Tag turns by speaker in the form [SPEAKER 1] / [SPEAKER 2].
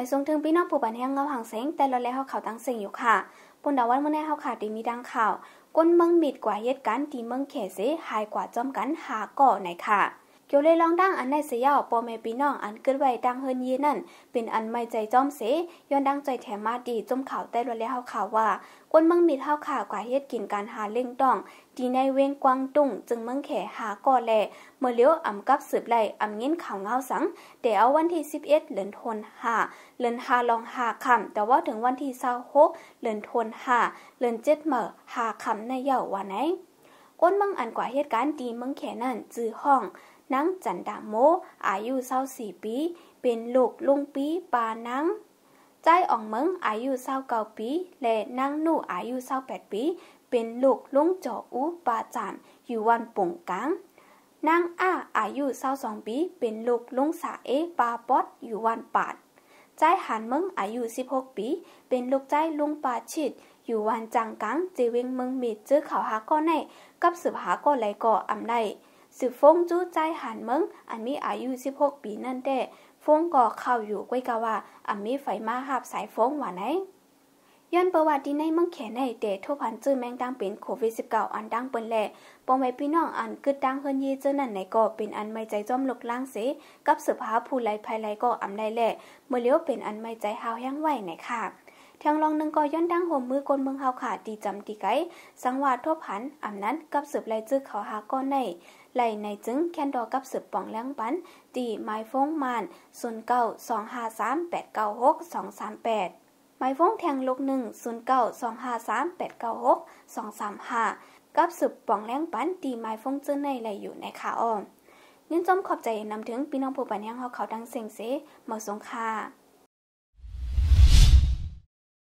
[SPEAKER 1] ายทรงถึงพี่น้องผู้บันแหิงเงาห่างเสงแต่เราแล้วเขาเขาตั้งเสียงอยู่ค่ะปนดาวันเมื่อแน่เขาขาวดีมีดังข่าว ก้นเมืองมิดกว่าเหตุการณ์ที่เมืองเขเสหายกว่าจอมกันหาก่อไหนค่ะเกียวเลยลองดังอันในเสียาวปอแม่พีน้องอันเกิดไว้ดังเฮินยีนั่น เป็นอันไม่ใจจ้อมเสย้อนดังใจแถมมาดี จมข่าวใต่รถแล้วเาข่าวว่า ก้นมึงมีเท่าข่าวกว่าเฮ็ดกินการหาเล่งต้องดีในเวงกวางตุ้งจึงมึงแข หาก่อแล เมื่อเลี้ยวอ่ำกับสืบไล่อ่ำงินข่าวเงาสังเดี๋อววันที่สิบเอ็ดเือนทนหาเดือนหาลองหาคำแต่ว่าถึงวันที่หกเดือนทนหาเดือนเจ็ดเหม่อหาคำในเย่าวันไหนอ้นมึงอันกว่าเหตุการณ์ดีมึงแขนั่นจื้อห้องนังจันดาโมอายุเศร้าสี่ปีเป็นลูกลุงปีปานังใจอ่องมึงอายุเศร้าเก้าปี และนังนู่อายุเศร้าแปดปี เป็นลูกลุงจออูปาจานอยู่วันปุ่งกังนางอ้าอายุเศร้าสองปี เป็นลูกลุงสาเอปาป๊อดอยู่วันปาดใจหันมึงอายุสิบหกปี เป็นลูกใจลุงปาชิดอยู่วันจังกัง จีวิงมึงมีจื้อเขาหาก็ในกับสืบหาก็ไหลก่ออำได้สืบฟงจู้ใจหันมึง อันมีอายุสิบหกปีนั่นเต่ฟงก่อเข้าอยู่ก้วยกะว่า อันมีไฟมาหับสายฟงว่าไหนย้อนประวัติในเมืองแขนในเตะทุพันจื้อแมงดังเป็นโควิด19อันดังเปิ้นแหล่ปองไว้พี่น้องอันกึดดังเฮือนยีเจ้านั่นในก็เป็นอันไม่ใจจ้อมลกล้างเส กับสืบหาผู้ไหลภายไหลก็อำได้แหล่เมื่อเลี้ยวเป็นอันไม่ใจหาวแห้งไหวไหนค่ะเทีงรองหนึ่งก็ย้อนดังห่มมือกลเมืองเฮาขาดตีจำตีไกสังวาทั่วหันอำนั้นกับสืบไลจึ้อเขาหาก้อนในไหลในจึงแคนดอกับสืบป่องแรงปัน ตีไม้ฟงมานศูนย์เก้าสองห้าสามแปดเก้าหกสองสามแปดไม้ฟงแทงลูกหนึ่งศูนย์เก้าสองห้าสามแปดเก้าหกสองสามห้ากับสืบป่องแรงปันตีไม้ฟงจื้อในไหลอยู่ในขาอ่อนยินจมขอบใจนำถึงพี่น้องผู้ปันแหงเฮาเขาดังเสียงเสเหมาะสงค่า